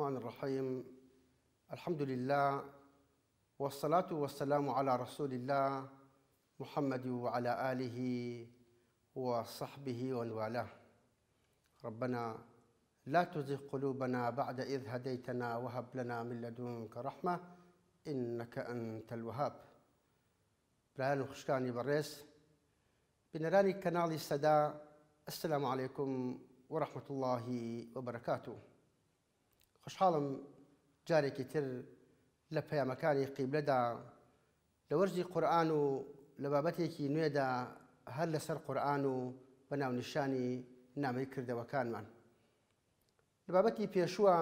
الرحمن الرحيم الحمد لله والصلاة والسلام على رسول الله محمد وعلى آله وصحبه والوالاه ربنا لا تزغ قلوبنا بعد إذ هديتنا وهب لنا من لدنك رحمة إنك أنت الوهاب برهان خشكاني بريس بنراني كنالي السدا السلام عليكم ورحمة الله وبركاته خوشحاڵم جارێکی تر لە پەیامەکانی قیبلەدا لە وەرزی قورآن و لە بابەتێکی نوێدا هەر لەسەر قورآن و بە ناونیشانی نامەی کردەوەکانمان. لە بابەتی پێشووە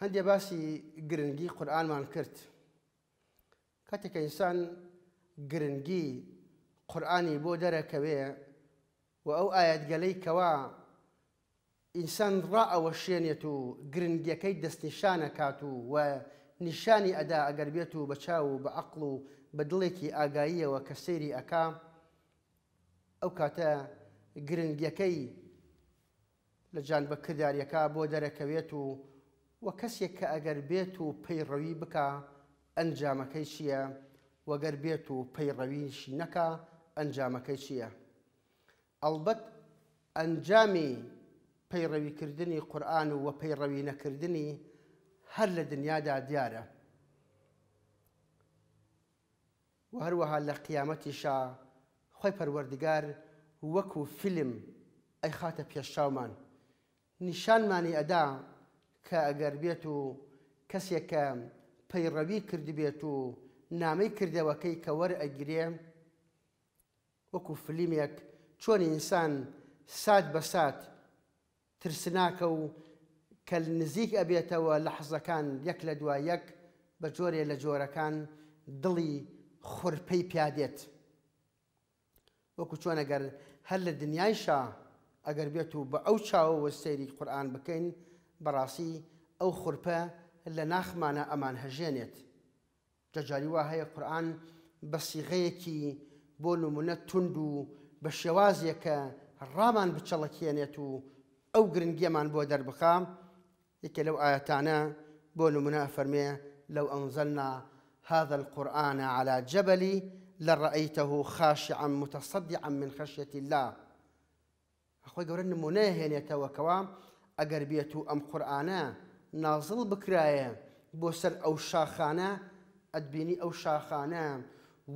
هەندێک باسی گرنگی قورآنمان کرد. کاتێککە ئینسان گرنگی قورآانی بۆ دەرەکەوێ و ئەو ئاەتگەلەی کەوا ئینسان ڕا ئەوە شوێنێت و گرنگیەکەی دەستنیشانە کات و وە نیشانی ئەدا ئەگەر بێت و بە چاو و بە عقل و بە دڵێکی ئاگاییەوە کە سێری ئەک ئەو کاتە گرنگیەکەی لە جان بە کردارەکە بۆ دەرەکەوێت و وە کەسێک کە ئەگەر بێت و پەیڕەوی بکە ئەنجامەکەی چییە وەگەر بێت و پەیڕەویشی نەکە ئەنجامەکەی چییە؟ ئەلبەت ئەنجامی پەیڕەویکردنی قورآن و وە پەیڕەوی نەکردنی هەر لە دنیادا دیارە. و هەروەها لە قیامەتیشا خۆی پەروەردگار وەکو فیلم ئەی خاتە پێشاومان. نیشانمانی ئەدا کە ئەگەر بێت و کەسێکە پەیڕەوی کردبێت و نامەی کردەوەکەی کە وەرئەگرێ وەکو فلیمێک چۆن ئینسان سات بە سات ترسناکە و کە نزیک ئەبێتەوە لە حەزەکان یەک لە دوای یەک بە جۆرێ لە جۆرەکان دڵی خورپەی پیادێت. وەکو چۆنەگەر هەر لە دنیایشا ئەگەر بێت و بە ئەو چاوەوە سەیری قورآان بکەین بەڕاستی ئەو خورپە لە ناخمانە ئەمان هەژێنێت. جەجاری وا هەیە قورآن بە سیغەیەکی بۆ نمونە تونند و بە شێوازیەکە ڕامان بچەڵەکێنێت و او ئەو گرنگیەمان بۆ دەربخە یەکێ لەو ئاەتانە بۆ نمونە فەرمێ لو انزلنا هذا القرآن على جبل لرأيته خاشعا متصدعا من خشية الله اخوة قولنا نمونه هنا توكوا أقر بيتو أم قرآنا نازل بكراية بوسر أو شاخانا أدبيني أو شاخانا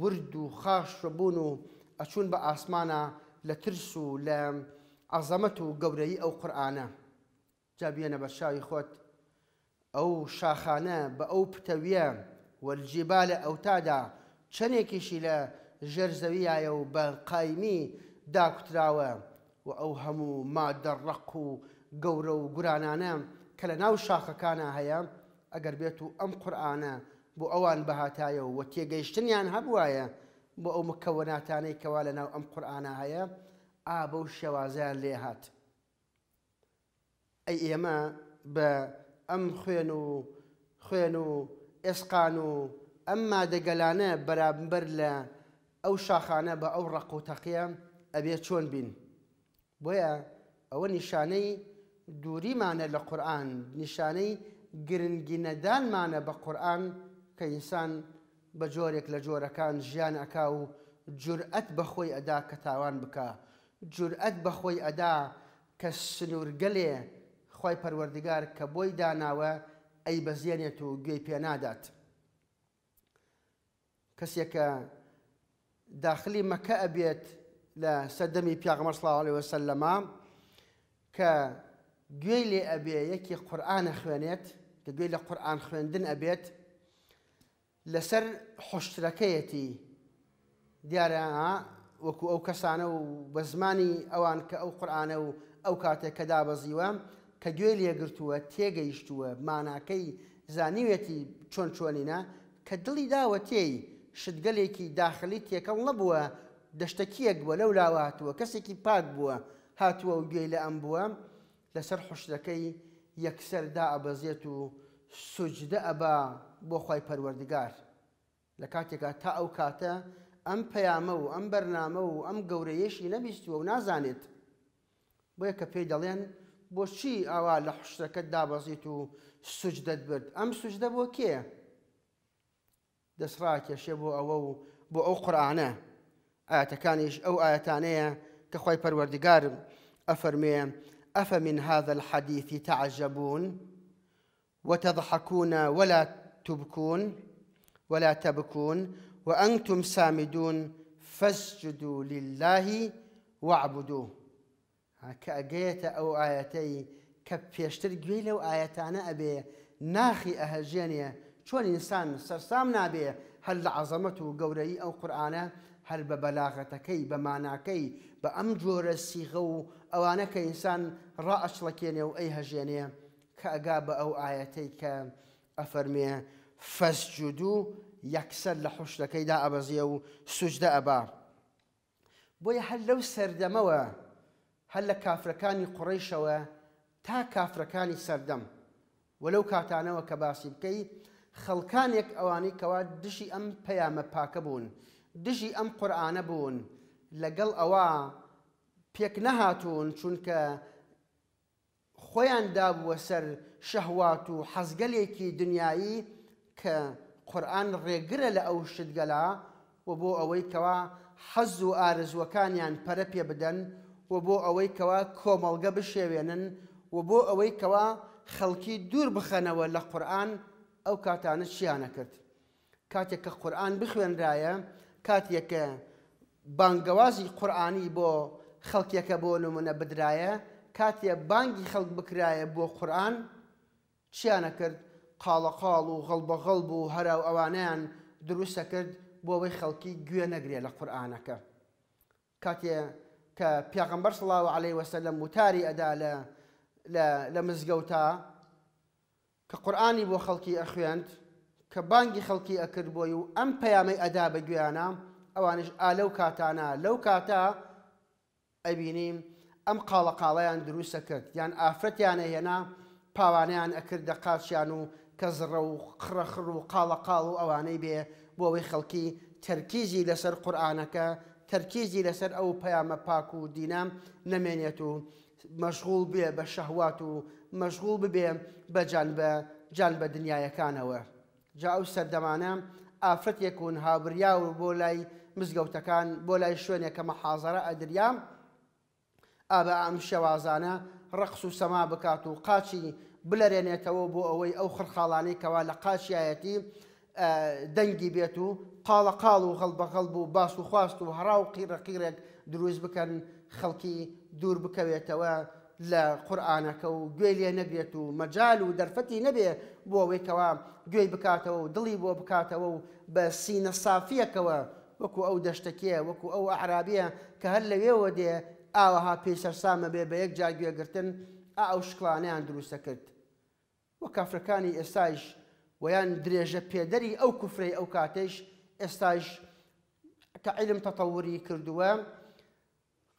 وردو خاش اچون أشون آسمانا لترسو لام عەزەمەت و گەورەی ئەو قورآانە جابیێنە بە شاوی خۆت ئەو شاخانە بە ئەو پتەویە وەرجیبا لە ئەوتادا چەندێکیشی لە ژێرزەویایە و بە قایمی داکوتراوە و ئەو هەموو مادەڕق و گەورە و گورانانە کە لە ناو شاخەکانە هەیە ئەگەر بێت و ئەم قورآانە بۆ ئەوان بەهاتایە و وە تێگەیشتنیان هەبواە بۆ ئەو مکەوەناتانەی کەوا لە ناو ئەم قورآانە هەیە ئابە و شێوازیان لێ هات ئەی ئێمە بە ئەم خوێن و خوێن و ئێسقان و ئەم مادەگەلانە بەرامبەر لە ئەو شاخانە بە ئەو ڕق و تەقیە ئەبێ چۆن بین بۆیە ئەوە نیشانەی دووریمانە لە قورآن نیشانەی گرنگینەدانمانە بە قورآن کە ئینسان بە جۆرێک لە جۆرەکان ژیان ئەکا و جورئەت بەخۆی ئەدا کە تاوان بکە جورئەت بەخۆی ئەدا کە سنوورگەلێ خی پەروەردگار کە بۆی داناوە ئەی بەزیێنێت و گوێی پێنادات. کەسێکە داخلی مەکە ئەبێت لە سەدەمی پیاغمەسڵاوەوە سەلەما کە گوێی لێ ئەبێ یەکی قورآانە خوێنێت کە گوێی لە قورآان خوێندن ئەبێت لەسەر حشتەکەیەتی دیارە وەکو ئەو کەسانە و بە زمانی ئەوان کە ئەو قورآانە و ئەو کاتێک کەدا بەزیوە کە گوێ لێگرتووە تێگەیشتووە ماناکەی زانیوێتی چۆن چۆنینە کە دڵی داوە تێی شتگەلێکی داخلی تێکەڵ نەبووە دەشتەکیەک بووە لەو لاواتوە کەسێکی پاک بووە هاتووە و گوێی لە ئەم بووە لەسەر حشتەکەی یەکسەردا ئەبەزێت و سوجدە ئەبا بۆ خی پەروەردگار لە کاتێکا تا ئەو کاتە ام پیامو ام برنامو ام گوریشی نبیستو گەورەیەشی نەبیستوە و نازانێت بۆیە چی ئاوا لە حشتەکەت دابەزیت برد ئەم سوجدە بۆ کێ دەسڕاکێشێ بۆ او بو او قرانه قورآانە ئاەتەکانیش او ئاەتانەیە کە خۆی پەروەردگار ئەفەرمێ من هذا الحديث تعجبون وتضحكون ولا تبكون ولا تبكون وأنتم سامدون فاسجدوا لله واعبدوه كأجيت أو آيتي كبيشتر قوي لو آيتانا أبي ناخي أهجيني شون إنسان سرسام نابي هل عظمته قوري أو قرآن هل كي بمعنى كي بأمجور السيغو أو أنا كإنسان رأش لكيني أو أيها هجيني كأجاب أو آيتي كأفرمي فاسجدوا یەکسەر لە حوشتەکەیدا ئەبەزیە و سوشدە ئەبا. بۆیە هەر لەو سەردەمەوە هەر لە کافرەکانی قڕیشەوە تا کافرەکانی سەردەم وەلەو کاتانەوە کە باسی بکەی خەڵکانێک ئەوانەی کەوا دشی ئەم پەیامە پاکە بوون دژی ئەم قورآانە بوون لەگەڵ ئەوە پێک نەهاتوون چونکە خۆیان دابووە سەر شەهوات و حەزگەلێکی دنیایی کە قورآن ڕێگرە لە ئەو شتگەلا و بۆ ئەوەی کەوا حەز و ئارزوەکانیان پەرە پێ بدەن و بۆ ئەوەی کەوا کۆمەڵگە بشێوێنن و بۆ ئەوەی کەوا خەڵکی دوور بخەنەوە لە قورآن ئەو کاتانە چیانە کرد کاتێک کە قورآن بخوێنرایە کاتێکە بانگەوازی قورآانی بۆ خەڵکیەکە بۆ نمونە بدرایە کاتێ بانگی خەڵک بکرایە بۆ قورآن چیانە کرد قاڵەقاڵ و غەڵبەغەڵ بوو هەرا و ئەوانیان دروستە کرد بۆەوەی خەڵکی گوێ نەگرێ لە قورآانەکە کاتێ کە پیاغمبەر سڵاو عليه وەسە لە موتاری ئەدا لە مزگەوتا کە قورآانی بۆ خەڵکی ئەخوێنند کە بانگی خەڵکی ئەکرد بۆی و ئەم پەیامەی ئەدا بە گویانە ئەوانش ئالەو کاتانە لەو کاتە ئەبینیم ئەم قاڵە قاڵەیان دروستە کرد یان ئافرەتیانە هێنا پاوانیان ئەکرد دە قاچیان و کە زڕە و قڕەخڕ و قاڵەقاڵ و ئەوانەی بێ بۆ ئەوەی خەڵکی تەرکیزی لەسەر قورآانەکە تەرکیزی لەسەر ئەو پەیامە پاک و دینام نەمێنێت و مەشغول بێ بە شەهوات و مەشغول ببێ بەجان بە جان بە دنیایەکانەوە جا ئەو سەردەمانە ئافرەتێک و هابریا و بۆ لای مزگەوتەکان بۆ لای شوێنێک کە مەحازرە ئەدریام ئابە ئەم شێوازانە ڕەخص و سەما بکات و قاچی بلەرێنێتەوە بۆ ئەوەی ئەو خرخاڵانەی کەوا لە قاشایەتی دەنگی بێت و قاڵە قاڵ و غەڵبەغەڵ بوو باس و خواست و هەرا و قیرەقیرێک دروست بکەن خەڵکی دوور بکەوێتەوە لە قورآانەکە و گوێ لێ نەبێت و مەجال و دەرفەتی نەبێ بۆ ئەوەیەوە گوێی بکاتەوە و دڵی بۆ بکاتەوە و بە سینە سافیەکەوە وەکو ئەو دەشتەکێ وەکو ئەو عرابە کە هەر لەوێەوە دێ ئاوەها پێشەر سامە بێ بە یەک جاگوێگرتن ئا ئەو شکلانیان دروستە کرد. وە کافرەکانی ئێستاش ویان درێژە پێدەری ئەو کوفری ئەو کاتێش ئێستاش کە عیلم تەتەوری کردووە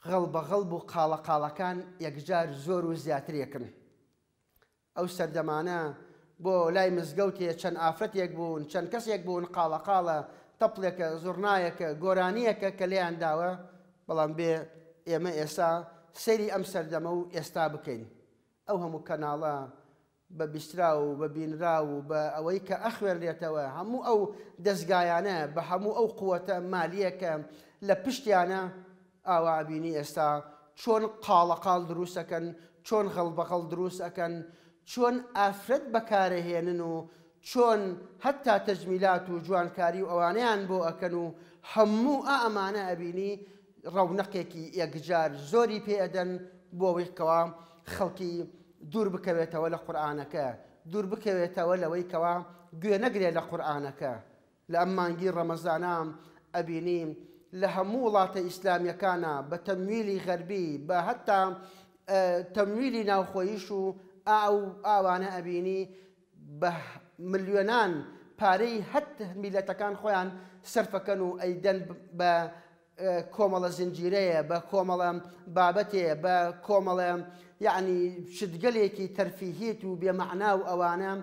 غەڵ بە غەڵب و قاڵە قاڵەکان یەکجار زۆر و زیاترێکن. ئەو سەردەمانە بۆ لای مزگەوتێ چەند ئافرەتێک بوون چەند کەسێک بوون قاڵە قاڵە تەپلێکە زۆرنایەکە گۆرانیەکە کە لێیان داوە بەڵام بێ ئێمە ئێستا سەیری ئەم سەردەمە و ئێستا بکەین. ئەو هەموو کەناڵە بە بیسترا و بە بینرا و بە ئەوەی کە ئەخوێنرێتەوە هەموو ئەو دەستگایانە بە هەموو ئەو قووەتە مالیەکە لە پشتیانە ئاوابینی ئێستا چۆن قاڵەقال دروستەکەن چۆن غەڵبەقەڵ دروستەکەن چۆن ئافرەت بەکارەهێنن و چۆن هەتا تەجمیلات و جوانکاری و ئەوانیان بۆ ئەکەن و هەموو ئەمانە ئەبینی ڕەونەقێکی یەکجار زۆری پێدەن بۆ ئەوەی کەوا خەڵکی دوور بکەوێتەوە لە قورآانەکە دوور بکەوێتەوە لەوەی کەوا گوێ نەگرێت لە قورآانەکە لە ئەم مانگی ڕەمەزانام ئەبینیم لە هەموو وڵاتە ئیسلامیەکانە بە تەمیلی غەربی بە هەتا تەمیلی ناوخۆیش و ئاو ئاوانە ئەبینی بە ملیۆنان پارەی هەت میلەتەکان خۆیان سرفەکەن و ئەیدەن بە کۆمەڵە زنجیرەیە بە کۆمەڵە بابەتێ بە کۆمەڵە یعنی شتگەلێکی تەرفیهێت و بێمەعنا و ئەوانە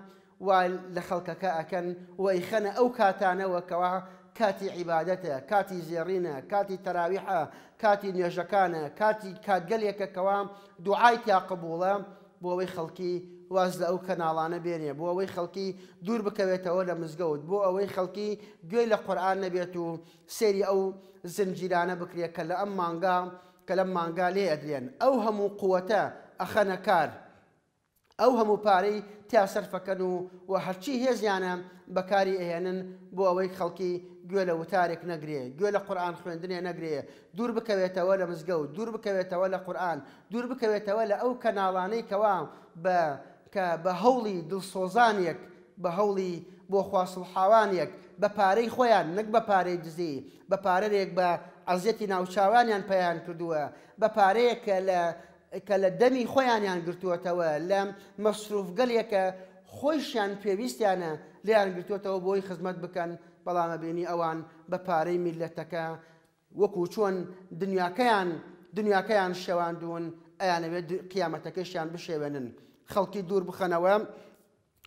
و لە خەڵکەکە ئەکەن وی خەنە ئەو کاتانەوەکەوە کاتی عیباەتە کاتی زێڕینە کاتی تەراویحە کاتی نوێژەکانە کاتی کاتگەلێکەکەوە دوعای تیا قبووڵە بۆ ئەوەی خەڵکی واز لە ئەو کەناڵانە بێنێ بۆ ئەوەی خەڵکی دوور بکەوێتەوە لە مزگەوت بۆ ئەوەی خەڵکی گوێی لە قورآان نەبێت و سێری ئەو زنجیرانە بکرێت کە لە ئەم مانگا کە لەم مانگا لێ ئەدرێن ئەو هەموو قووەتە ئەخەنە کار ئەو هەموو پارەی تیا سەرفەکەن و و هەرچی هێزیانە بەکاری ئەهێنن بۆ ئەوەی خەڵکی گوێ لە وتارێک نەگرێ گوێ لە قورآان خوێندنێ نەگرێ دوور بکەوێتەوە لە مزگەوت دوور بکەوێتەوە لە قورآان دوور بکەوێتەوە لە ئەو کەناڵانەی کەوا بە کە بە هەوڵی دڵسۆزانێک بە هەوڵی بۆ خواسڵحاوانێک بە پارەی خۆیان نەک بە پارەی دزی بە پارەرێک بە ئازیەتی ناوچاوانیان پەیان کردووە بە پارەیەکە لە کە لە دەمی خۆیانیان گرتووەتەوە لە مەسروفگەلێکە خۆیشیان پێویستیانە لیان گرتووەتەوە بۆی خزمەت بکەن بەڵامە بینی ئەوان بە پارەی میلەتەکە وەکو چۆن دنیاکەیان دنیاکەیان شەواندون ئەیانەوێت قیامەتەکەشیان بشێوێنن. خلقي دور بخنوا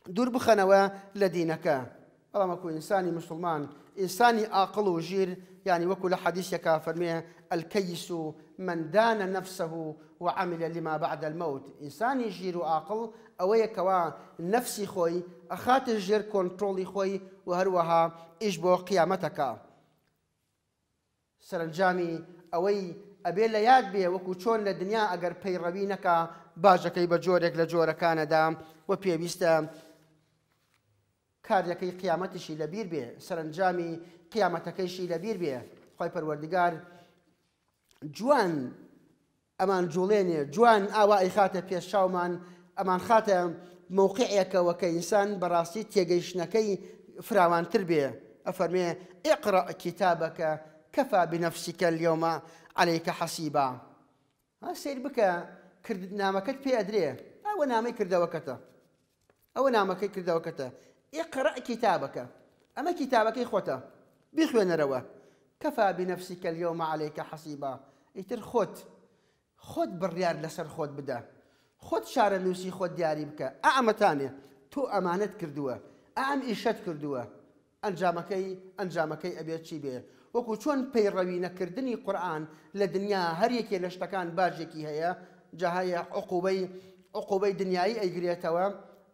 دور بخنوا لدينك دینەکە بەڵام وەکو مسلمان انسان عاقل وجير يعني وكل حديث كافر فرميه الكيس من دان نفسه وعمل لما بعد الموت إنسان يجير عاقل أو يكوا نفسي خوي أخات الجير كنترولي خوي وهروها إجبو قيامتك سرنجامي أوي ئەبێ لە یاد بێ وەکو چۆن لە دنیا ئەگەر پەیڕەوی نەکە باشەکەی بە جۆرێک لە جۆرەکانەدا و پێویستە کارەکەی قیامەتیشی لەبیر بێ سەرنجامی قیامەتەکەیشی لەبیر بێ خی پەروەردگار جوان ئەمان جوڵێنێ جوان ئاوای خاتە پێشاومان ئەمان خاتە مووقعەکەەوە کە ئینسان بەڕاستی تێگەیشتەکەی فراوانتر بێ ئەفەرمێ ئقڕ کتابەکە کەفا بنەفسیکە لێومە عليك حسيبا ها سير بك أدري أو نامي كرد ئەوە أو نامك كرد نامەکەی اقرأ كتابك أما كتابك کتابەکەی خۆتە بخوێنەرەوە کەفا بنەفسیکە لەومە عليهیکە حەسیبا ئیتر خۆت خۆت بڕیار لەسەر خۆت بدە خۆت شارە نووسی خۆت دیاری بکە ئا ئەمەتانێ تۆ ئەمانەت کردووە ئام ئیشەت کردووە ئەنجامەکەی أنجامكي ئەبێت چی بێ وەکو چۆن پەیڕەوی نەکردنی قورآن لە دنیا هەر یەکێ لە شتەکان باژێکی هەیە جاهەیە عقوبەی عقوبەی دنیایی ئەیگرێتەوە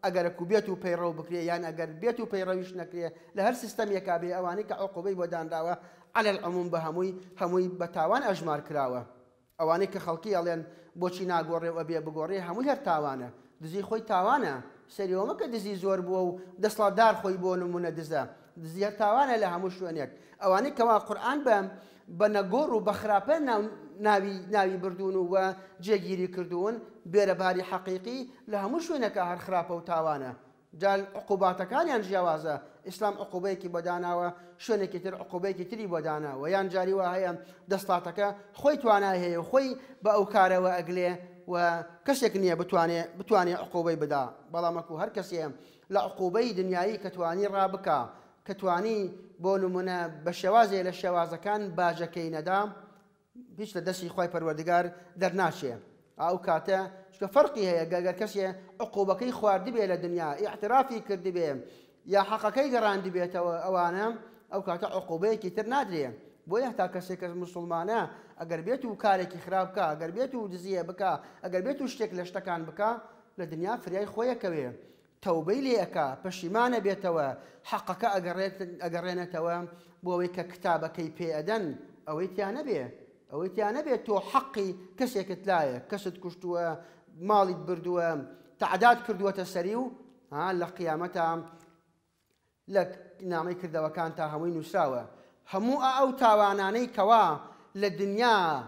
ئەگەر کوبێت و پەیڕە و بکرێ یان ئەگەر بێت و پەیڕەویش نەکرێ لە هەر سیستەمێکا بێ ئەوانەی کە عقوبەی بۆ دانراوە على العموم بە هەمووی هەمووی بە تاوان ئەژمار کراوە ئەوانەی کە خەڵکی ئەڵێن بۆچی ناگۆڕێەوە بێ بگۆڕێ هەمووی هەر تاوانە دزی خۆی تاوانە سەریۆمە کە دزی زۆر بووە و دەسڵاتدار خۆی بۆ نمونە دزە زیاتاوانە لە هەموو شوێنێک ئەوانەی کەوا قورآن بە بە نەگۆڕ و بە خراپە ناوی ناوی بردوون و وە جێگیری کردوون بێرەباری حەقیقی لە هەموو شوێنەکە هەر خراپە و تاوانە جال عقوباتەکانیان جیاوازە ئیسلام عقوبەیەکی بەداناوە شوێنێکی تر عقوبەیەکی تری بەداناوە یان جاری و هەیە دەستاتەکە خۆی توانای هەیە خۆی بە ئەو کارەوە ئەگلێ و کەسێک نییە بتوانێت بتوانێت عقوبەی بدا بەڵامەکو هەر کەسێ لە عقوبەی دنیایی کەتوانی ڕابکە کەتوانی بۆ نمونە بە شێوازێ لە شێوازەکان باجەکەی نەدا هیچ لە دەستی خی پەروەردگار دەرناچێ ئاو کاتە چکە فەرقی هەیە گەگەر کەسێ عقوبەکەی خواردی بێ لە دنیا احترافی کردی بێ یا حەقەکەی گەڕاندی بێتەوە ئەوانە ئەو کاتە عقوبەیەکی تر نادرێ بۆیە تا کەسێک کەس مسلمانە ئەگەر بێت و کارێکی خراپکە ئەگەر بێت و دزیە بک ئەگەر بێت و شتێک لە شتەکان بک لە دنیا فریای خۆیەکەوێ توبي لي أكا بشيمان بيتوا حقك أجريت أجرينا توا بويك كتابك كي أدن أويت يا نبي أويت يا نبي تو حقي كسيك تلاي كسد كشتوا مالي بردوا تعداد كردوا تسريو ها لقيامتها لك نعمي كردوا وكان تاهوين وساوا همو أو تاواناني كوا للدنيا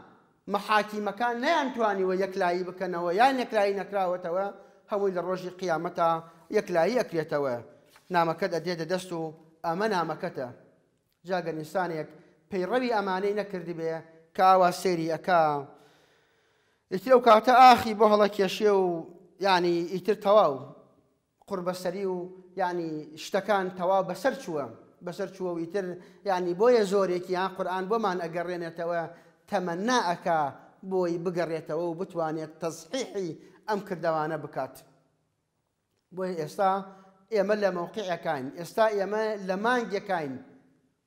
محاكي مكان لا أنتواني ويكلاي بكنا ويا نكلاي نكراوتوا هموي للرجل قيامتها یەکلایی ئەکرێتەوە نامەکەت ئەدێتە دەست و ئەمە نامەکەتە جاگە نیسانێک پەیڕەوی ئەمانەی نەکردی بێ کاوا سێری ئەکا ئیتر ئەو کاتە ئاخی بۆ هەڵە کێشێ و ینی ئیتر تەواو قوربەسەری و ینی شتەکان تەواو بەسەر چووە بەسەر چووە و ئیتر ینی بۆیە زۆرێکی یان قورآان بۆمان ئەگەڕێنێتەوە تەمەنا ئەکا بۆی بگەڕێتەوە و بتوانێت تەسحیحی ئەم کردوانە بکات. بۆ ئێستا ئێمە لە مەوقعەکان ئێستا ئێمە لە مانگەکان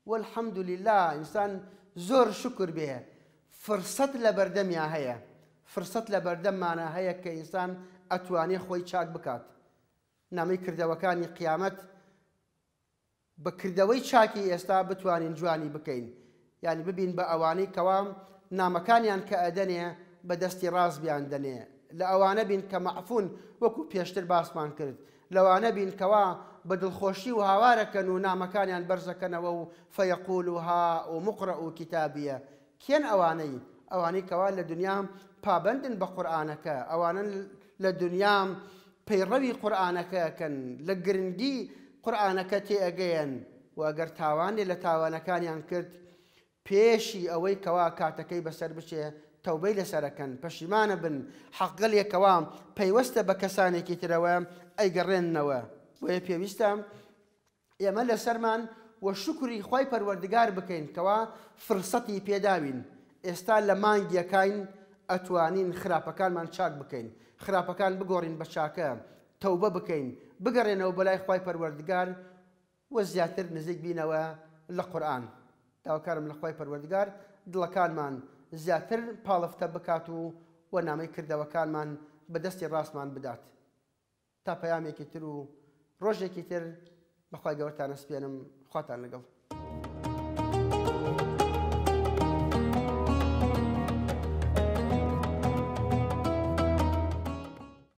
وەحەمدولیلا ئینسان زۆر شکر بێ فرسەت لە بەردەمیان هەیە فرسەت لە بەردەممانە هەیە کە ئینسان ئەتوانێ خۆی چاک بکات نامی کردەوەکانی قیامەت بەکردەوەی چاکی ئێستا بتوانین جوانی بکەین یعنی ببین بە ئەوانەی کەوام نامەکانیان کە ئەدەنێ بە دەستی ڕاست بیان دەنێ لە ئەوانە بین کە مەعفون وەکو پێشتر باسمان کرد لەوانە بین کەوا بە دڵخۆشی و هاوارەکەن و نامەکانیان بەرزەکەنەوە و فەیەقول و ها و مقرە و کتابیە کێن ئەوانەی ئەوانەی کەوا لە دنیام پابندن بە قورآانەکە ئەوانن لە دنیام پەیڕەوی قورآانەکەکەن لە گرنگی قورآانەکە تێئگەیەن و ئەگەر تاوانێ لە تاوانەکانیان کرد پێشی ئەوەی کەوا کاتەکەی بەسەر بچێ تەوبەی لەسەرەکەن پەشیمانە بن حەقل یەکەوام پەیوەستە بە کەسانێکی ترەوە ئەیگەڕێننەوە بۆیە پێویستە ئێمە لەسەرمان وە شکری خی پەروەردگار بکەین کەوا فرسەتی پێداوین ئێستا لە مانگیەکەین ئەتوانین خراپەکانمان چاک بکەین خراپەکان بگۆڕین بە چاکە تەوبە بکەین بگەڕێنەوە بەلای خی پەروەردگار وە زیاتر نزیک بینەوە لە قورآن داواکارم لە خی پەروەردگار دڵەکانمان زیاتر پاڵفتە بکات و وەنامەی کردەوەکانمان بەدەستی ڕاستمان بدات تا پەیامێکی تر و ڕۆژێکی تر بەخوای گەورتان ئەسپێنم خواتان لەگەڵ